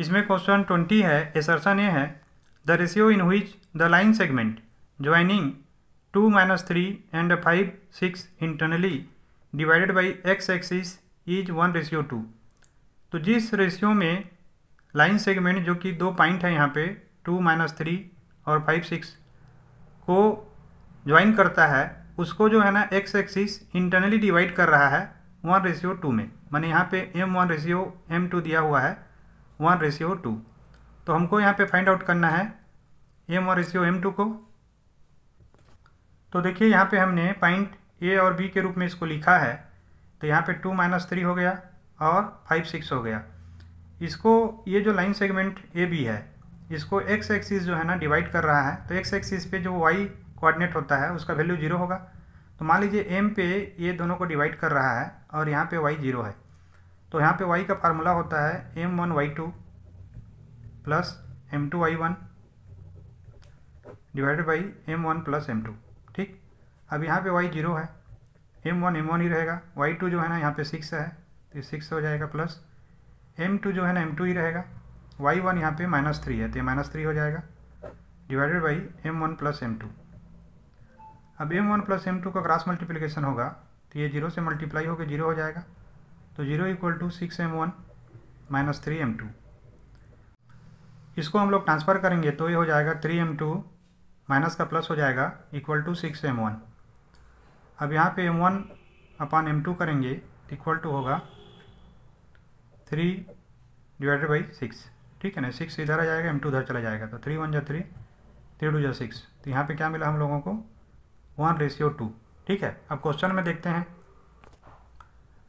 इसमें question twenty है एसरसन ए है the ratio in which the line segment joining two minus three and five six internally divided by X axis is one ratio two तो जिस ratio में line segment जो कि दो point है यहाँ पे टू माइनस थ्री और फाइव सिक्स को ज्वाइन करता है उसको जो है ना एक्स एक्सिस इंटरनली डिवाइड कर रहा है वन रेशियो टू में मैंने यहाँ पे M one ratio M two दिया हुआ है वन रेशियो टू तो हमको यहाँ पे फाइंड आउट करना है M one ratio M two को तो देखिए यहाँ पे हमने पॉइंट ए और बी के रूप में इसको लिखा है तो यहाँ पे टू माइनस थ्री हो गया और फाइव सिक्स हो गया इसको ये जो लाइन सेगमेंट ए बी है इसको एक्स एक्सिस जो है ना डिवाइड कर रहा है तो एक्स एक्सिस पे जो वाई कोऑर्डिनेट होता है उसका वैल्यू जीरो होगा तो मान लीजिए एम पे ये दोनों को डिवाइड कर रहा है और यहाँ पे वाई जीरो है तो यहाँ पे वाई का फार्मूला होता है M one Y two plus M two Y one divided by M one plus M two ठीक अब यहाँ पे वाई जीरो है एम वन एम वन ही रहेगा वाई टू जो है ना यहाँ पे सिक्स है तो सिक्स हो जाएगा प्लस एम टू जो है ना एम टू ही रहेगा वाई वन यहाँ पे माइनस थ्री है तो ये माइनस थ्री हो जाएगा divided by M one plus M two अब M one plus M two का क्रॉस मल्टीप्लीकेशन होगा तो ये जीरो से मल्टीप्लाई होकर जीरो हो जाएगा तो zero equal to six M one minus three M two इसको हम लोग ट्रांसफ़र करेंगे तो ये हो जाएगा थ्री एम टू माइनस का प्लस हो जाएगा equal to six M one अब यहाँ पे M one upon M two करेंगे इक्वल टू होगा थ्री डिवाइडेड बाई सिक्स ठीक है ना सिक्स इधर आ जाएगा एम टू उधर चला जाएगा तो थ्री वन जो थ्री थ्री टू जो सिक्स तो यहाँ पे क्या मिला हम लोगों को वन रेशियो टू ठीक है अब क्वेश्चन में देखते हैं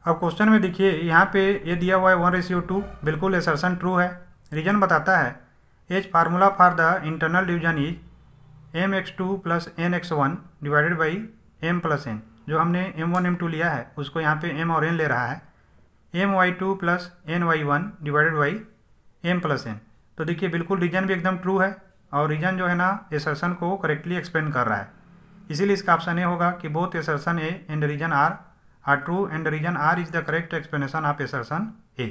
अब क्वेश्चन में देखिए यहाँ पे ये दिया हुआ है वन रेशियो टू बिल्कुल एसर्सन ट्रू है रीजन बताता है as formula for the internal division is M X two plus N X one divided by M plus N जो हमने एम वन एम टू लिया है उसको यहाँ पे एम और एन ले रहा है M Y two plus N Y one divided by M plus N तो देखिए बिल्कुल रीजन भी एकदम ट्रू है और रीजन जो है ना एसर्सन को करेक्टली एक्सप्लेन कर रहा है इसीलिए इसका ऑप्शन ए होगा कि both assertion A and reason R are true and the reason R is the correct explanation of assertion A.